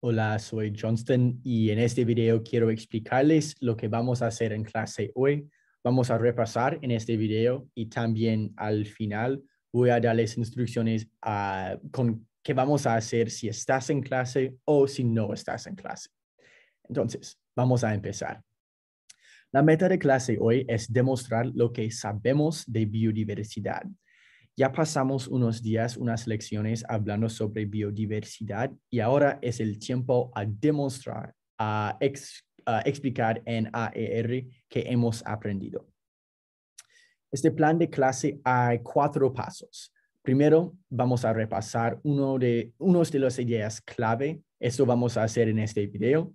Hola, soy Johnston y en este video quiero explicarles lo que vamos a hacer en clase hoy. Vamos a repasar en este video y también al final voy a darles instrucciones con qué vamos a hacer si estás en clase o si no estás en clase. Entonces, vamos a empezar. La meta de clase hoy es demostrar lo que sabemos de biodiversidad. Ya pasamos unos días, unas lecciones hablando sobre biodiversidad y ahora es el tiempo a demostrar, a, explicar en AER que hemos aprendido. Este plan de clase hay cuatro pasos. Primero, vamos a repasar uno de, unos de las ideas clave. Eso vamos a hacer en este video.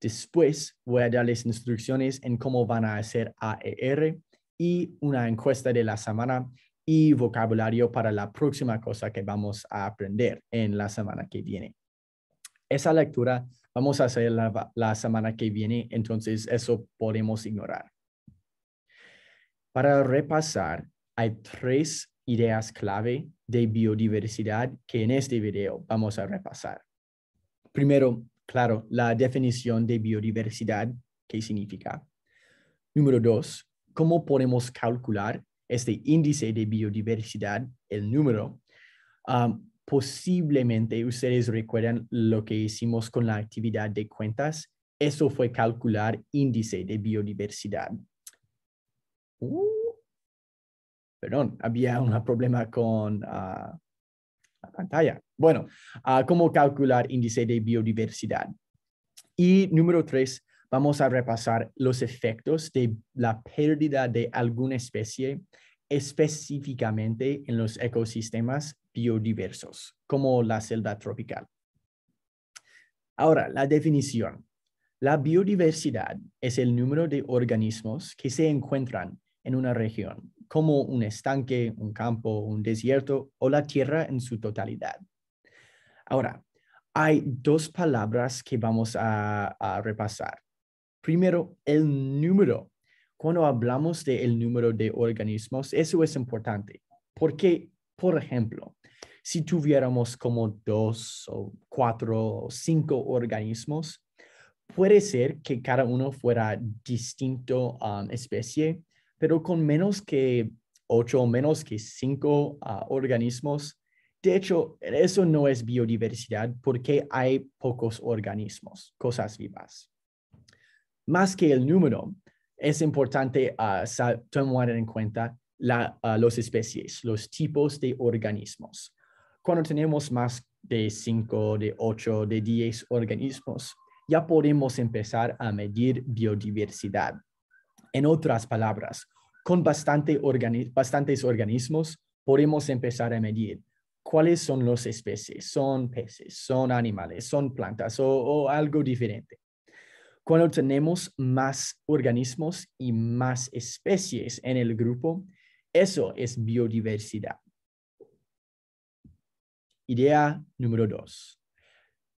Después, voy a darles instrucciones en cómo van a hacer AER y una encuesta de la semana y vocabulario para la próxima cosa que vamos a aprender en la semana que viene. Esa lectura vamos a hacer la, la semana que viene, entonces eso podemos ignorar. Para repasar, hay tres ideas clave de biodiversidad que en este video vamos a repasar. Primero, claro, la definición de biodiversidad, qué significa. Número dos, cómo podemos calcular este índice de biodiversidad, el número, um, posiblemente ustedes recuerdan lo que hicimos con la actividad de cuentas. Eso fue calcular índice de biodiversidad. Uh, perdón, había un problema con ah, la pantalla. Bueno, ah, ¿cómo calcular índice de biodiversidad? Y número tres, Vamos a repasar los efectos de la pérdida de alguna especie específicamente en los ecosistemas biodiversos, como la selva tropical. Ahora, la definición. La biodiversidad es el número de organismos que se encuentran en una región, como un estanque, un campo, un desierto o la tierra en su totalidad. Ahora, hay dos palabras que vamos a, a repasar. Primero, el número. Cuando hablamos del el número de organismos, eso es importante. Porque, por ejemplo, si tuviéramos como dos o cuatro o cinco organismos, puede ser que cada uno fuera distinto a especie, pero con menos que ocho o menos que cinco ah, organismos, de hecho, eso no es biodiversidad porque hay pocos organismos, cosas vivas más que el número, es importante ah, tomar en cuenta las ah, especies, los tipos de organismos. Cuando tenemos más de 5, de 8, de 10 organismos, ya podemos empezar a medir biodiversidad. En otras palabras, con bastante bastantes organismos podemos empezar a medir cuáles son las especies, son peces, son animales, son plantas o algo diferente. Cuando tenemos más organismos y más especies en el grupo, eso es biodiversidad. Idea número dos,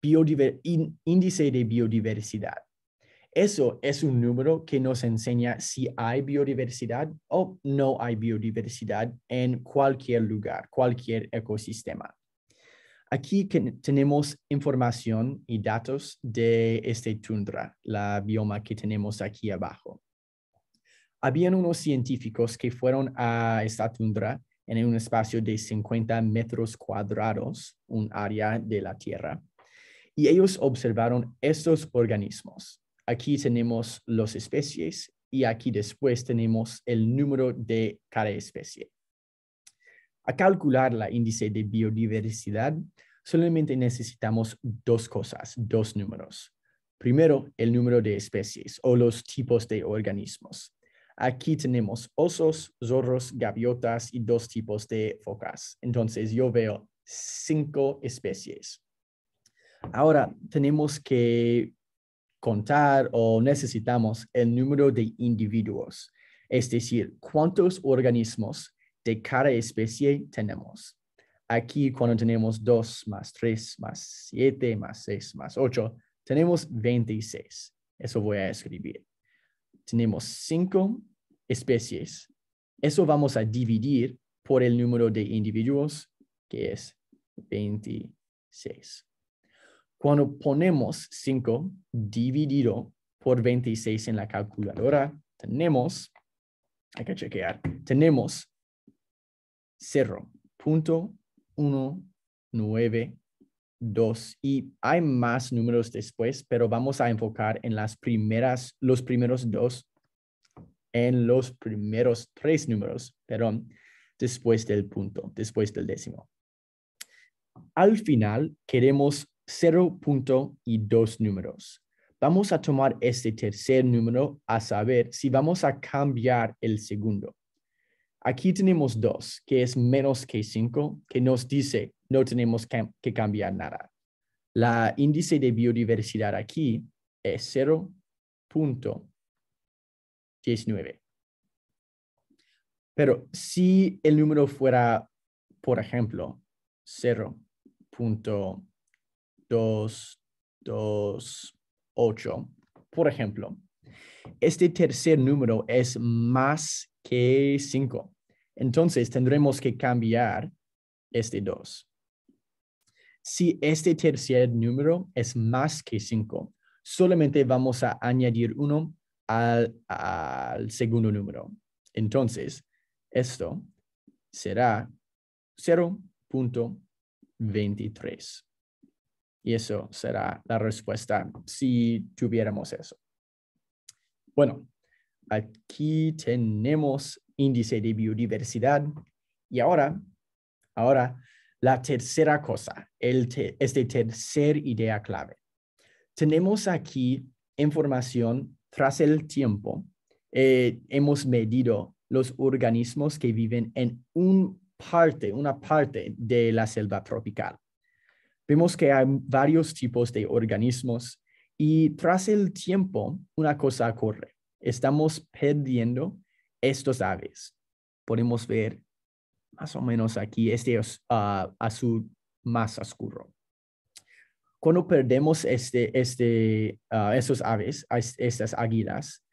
índice de biodiversidad. Eso es un número que nos enseña si hay biodiversidad o no hay biodiversidad en cualquier lugar, cualquier ecosistema. Aquí tenemos información y datos de este tundra, la bioma que tenemos aquí abajo. Habían unos científicos que fueron a esta tundra en un espacio de 50 metros cuadrados, un área de la Tierra, y ellos observaron estos organismos. Aquí tenemos las especies y aquí después tenemos el número de cada especie. A calcular la índice de biodiversidad, solamente necesitamos dos cosas, dos números. Primero, el número de especies o los tipos de organismos. Aquí tenemos osos, zorros, gaviotas y dos tipos de focas. Entonces yo veo cinco especies. Ahora tenemos que contar o necesitamos el número de individuos, es decir, cuántos organismos de cada especie tenemos. Aquí cuando tenemos 2 más 3 más 7 más 6 más 8, tenemos 26. Eso voy a escribir. Tenemos 5 especies. Eso vamos a dividir por el número de individuos, que es 26. Cuando ponemos 5 dividido por 26 en la calculadora, tenemos, hay que chequear, tenemos punto, 2 y hay más números después, pero vamos a enfocar en las primeras, los primeros dos, en los primeros tres números, perdón, después del punto, después del décimo. Al final queremos 0. y dos números. Vamos a tomar este tercer número a saber si vamos a cambiar el segundo. Aquí tenemos dos, que es menos que 5, que nos dice no tenemos que cambiar nada. La índice de biodiversidad aquí es 0.19. Pero si el número fuera, por ejemplo, 0.228, por ejemplo, este tercer número es más que 5. Entonces tendremos que cambiar este 2. Si este tercer número es más que 5, solamente vamos a añadir 1 al, al, segundo número. Entonces, esto será 0.23. Y eso será la respuesta si tuviéramos eso. Bueno, Aquí tenemos índice de biodiversidad. Y ahora, ahora, la tercera cosa, esta tercera tercer idea clave. Tenemos aquí información tras el tiempo. Eh, hemos medido los organismos que viven en un parte, una parte de la selva tropical. Vemos que hay varios tipos de organismos y tras el tiempo una cosa ocurre estamos perdiendo estos aves. Podemos ver más o menos aquí este ah, azul más oscuro. Cuando perdemos estos este, ah, aves, estas águilas,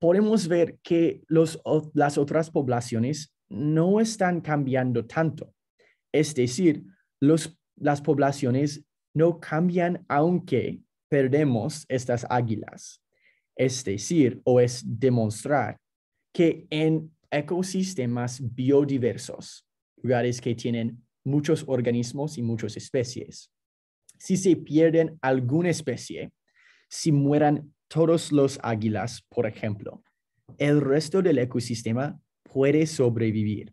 podemos ver que las otras poblaciones no están cambiando tanto. Es decir, las poblaciones no cambian aunque perdemos estas águilas es decir, o es demostrar que en ecosistemas biodiversos, lugares que tienen muchos organismos y muchas especies, si se pierden alguna especie, si mueran todos los águilas, por ejemplo, el resto del ecosistema puede sobrevivir.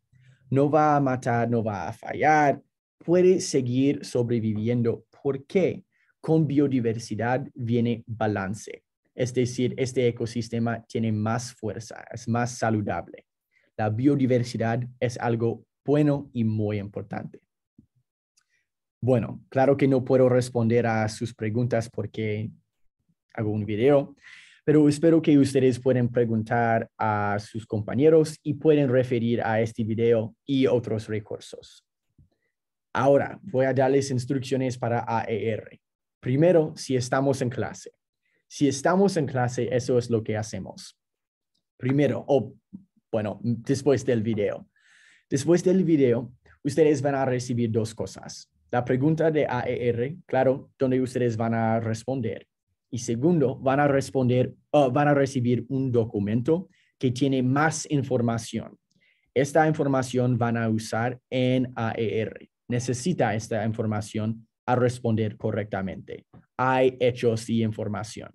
No va a matar, no va a fallar, puede seguir sobreviviendo. ¿Por qué? Con biodiversidad viene balance. Es decir, este ecosistema tiene más fuerza, es más saludable. La biodiversidad es algo bueno y muy importante. Bueno, claro que no puedo responder a sus preguntas porque hago un video, pero espero que ustedes puedan preguntar a sus compañeros y pueden referir a este video y otros recursos. Ahora voy a darles instrucciones para AER. Primero, si estamos en clase. Si estamos en clase, eso es lo que hacemos. Primero, o bueno, después del video. Después del video, ustedes van a recibir dos cosas. La pregunta de AER, claro, donde ustedes van a responder. Y segundo, van a responder, o uh, van a recibir un documento que tiene más información. Esta información van a usar en AER. Necesita esta información responder correctamente. Hay hechos y información.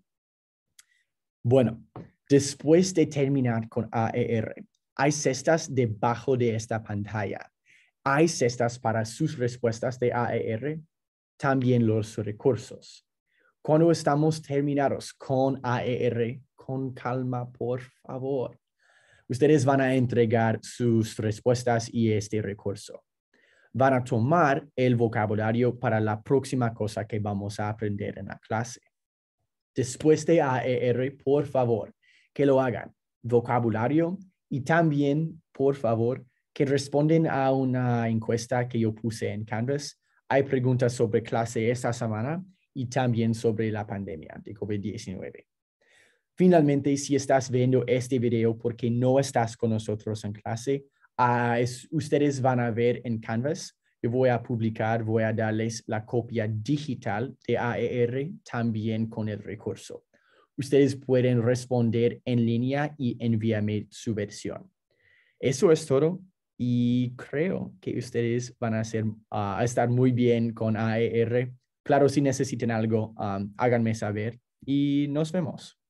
Bueno, después de terminar con AER, hay cestas debajo de esta pantalla. Hay cestas para sus respuestas de AER, también los recursos. Cuando estamos terminados con AER, con calma, por favor, ustedes van a entregar sus respuestas y este recurso van a tomar el vocabulario para la próxima cosa que vamos a aprender en la clase. Después de AER, por favor, que lo hagan. Vocabulario y también, por favor, que responden a una encuesta que yo puse en Canvas. Hay preguntas sobre clase esta semana y también sobre la pandemia de COVID-19. Finalmente, si estás viendo este video porque no estás con nosotros en clase, ustedes van a ver en Canvas. Yo voy a publicar, voy a darles la copia digital de AER también con el recurso. Ustedes pueden responder en línea y envíame su versión. Eso es todo y creo que ustedes van a, a estar muy bien con AER. Claro, si necesitan algo, háganme saber y nos vemos.